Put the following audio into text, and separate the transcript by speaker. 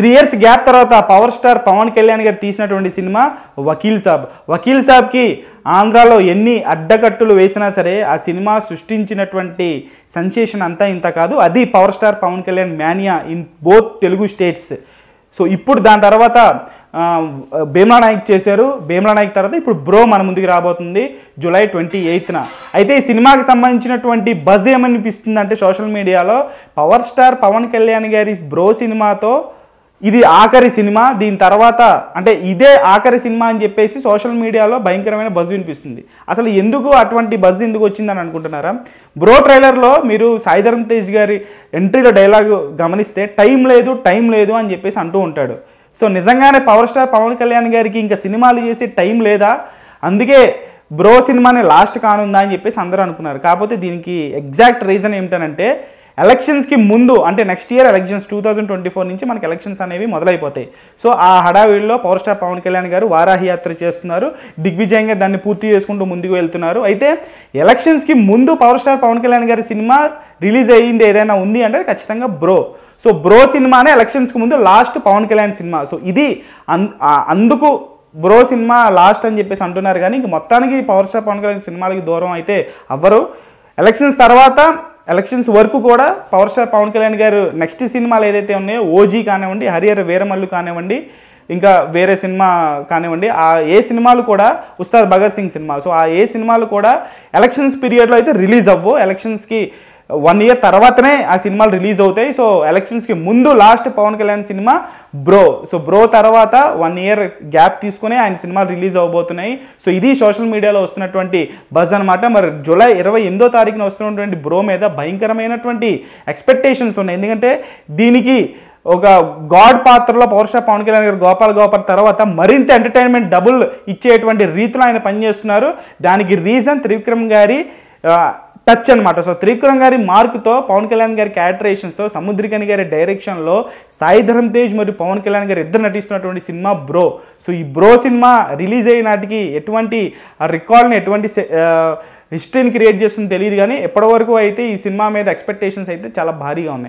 Speaker 1: three years gap తర్వాత power star Pawan Kalyan గారు తీసినటువంటి సినిమా వకీల్ సాబ్ వకీల్ సాబ్కి ఆంధ్రాలో ఎన్ని అడ్డకట్టులు వేసినా సరే ఆ సినిమా సృష్టించినటువంటి సెన్సేషన్ అంతా ఇంత కాదు అది power star Pawan Kalyan mania in both Telugu states so ఇప్పుడు దాని తర్వాత భీమ్లా నాయక్ చేశారు భీమ్లా నాయక్ తర్వాత ఇప్పుడు బ్రో మన ముందుకు రాబోతుంది జూలై ట్వంటీ ఎయిత్న అయితే ఈ సినిమాకి సంబంధించినటువంటి బజ్ ఏమనిపిస్తుంది అంటే సోషల్ మీడియాలో పవర్ స్టార్ పవన్ కళ్యాణ్ గారి బ్రో సినిమాతో ఇది ఆఖరి సినిమా దీని తర్వాత అంటే ఇదే ఆఖరి సినిమా అని చెప్పేసి సోషల్ మీడియాలో భయంకరమైన బజ్ వినిపిస్తుంది అసలు ఎందుకు అటువంటి బజ్ ఎందుకు వచ్చిందని అనుకుంటున్నారా బ్రో ట్రైలర్లో మీరు సాయిధరం తేజ్ గారి ఎంట్రీలో డైలాగ్ గమనిస్తే టైం లేదు టైం లేదు అని చెప్పేసి అంటూ ఉంటాడు సో నిజంగానే పవర్ స్టార్ పవన్ కళ్యాణ్ గారికి ఇంకా సినిమాలు చేసి టైం లేదా అందుకే బ్రో సినిమానే లాస్ట్ కానుందా అని చెప్పేసి అందరూ అనుకున్నారు కాకపోతే దీనికి ఎగ్జాక్ట్ రీజన్ ఏమిటనంటే ఎలక్షన్స్కి ముందు అంటే next year elections two thousand twenty four నుంచి మనకి ఎలక్షన్స్ అనేవి మొదలైపోతాయి సో ఆ హడావిడిలో పవర్ స్టార్ పవన్ కళ్యాణ్ గారు వారాహి యాత్ర చేస్తున్నారు దిగ్విజయంగా దాన్ని పూర్తి చేసుకుంటూ ముందుకు వెళ్తున్నారు అయితే ఎలక్షన్స్కి ముందు పవర్ స్టార్ పవన్ కళ్యాణ్ గారి సినిమా రిలీజ్ అయ్యింది ఏదైనా ఉంది అంటే ఖచ్చితంగా బ్రో సో బ్రో సినిమానే ఎలక్షన్స్కి ముందు లాస్ట్ పవన్ కళ్యాణ్ సినిమా సో ఇది అందుకు బ్రో సినిమా లాస్ట్ అని చెప్పేసి అంటున్నారు కానీ ఇంక మొత్తానికి పవర్ స్టార్ పవన్ కళ్యాణ్ సినిమాలకి దూరం అయితే అవ్వరు ఎలక్షన్స్ తర్వాత ఎలక్షన్స్ వరకు కూడా పవర్ స్టార్ పవన్ కళ్యాణ్ గారు నెక్స్ట్ సినిమాలు ఏదైతే ఉన్నాయో ఓజీ కానివ్వండి హరిహర వీరమల్లు కానివ్వండి ఇంకా వేరే సినిమా కానివ్వండి ఆ ఏ సినిమాలు కూడా ఉస్తాద్ భగత్ సింగ్ సినిమా సో ఆ ఏ సినిమాలు కూడా ఎలక్షన్స్ పీరియడ్లో అయితే రిలీజ్ అవ్వవు ఎలక్షన్స్కి వన్ ఇయర్ తర్వాతనే ఆ సినిమాలు రిలీజ్ అవుతాయి సో ఎలక్షన్స్కి ముందు లాస్ట్ పవన్ కళ్యాణ్ సినిమా బ్రో సో బ్రో తర్వాత వన్ ఇయర్ గ్యాప్ తీసుకుని ఆయన సినిమాలు రిలీజ్ అవబోతున్నాయి సో ఇది సోషల్ మీడియాలో వస్తున్నటువంటి బజ్ అనమాట మరి జూలై ఇరవై ఎనిమిదో తారీఖున వస్తున్నటువంటి బ్రో మీద భయంకరమైనటువంటి ఎక్స్పెక్టేషన్స్ ఉన్నాయి ఎందుకంటే దీనికి ఒక గాడ్ పాత్రలో పౌరుష పవన్ కళ్యాణ్ గారు గోపాల్ గోపాల్ తర్వాత మరింత ఎంటర్టైన్మెంట్ డబుల్ ఇచ్చేటువంటి రీతిలో ఆయన పనిచేస్తున్నారు దానికి రీజన్ త్రివిక్రమ్ గారి టచ్ అనమాట సో త్రివిక్రమ్ గారి మార్క్తో పవన్ కళ్యాణ్ గారి క్యారెక్టరేషన్స్తో సముద్రికని గారి డైరెక్షన్లో సాయి ధరమ్ తేజ్ మరియు పవన్ కళ్యాణ్ గారు ఇద్దరు నటిస్తున్నటువంటి సినిమా బ్రో సో ఈ బ్రో సినిమా రిలీజ్ అయ్యే నాటికి ఎటువంటి రికార్డ్ని ఎటువంటి హిస్టరీని క్రియేట్ చేస్తుందో తెలియదు కానీ ఎప్పటివరకు అయితే ఈ సినిమా మీద ఎక్స్పెక్టేషన్స్ అయితే చాలా భారీగా ఉన్నాయి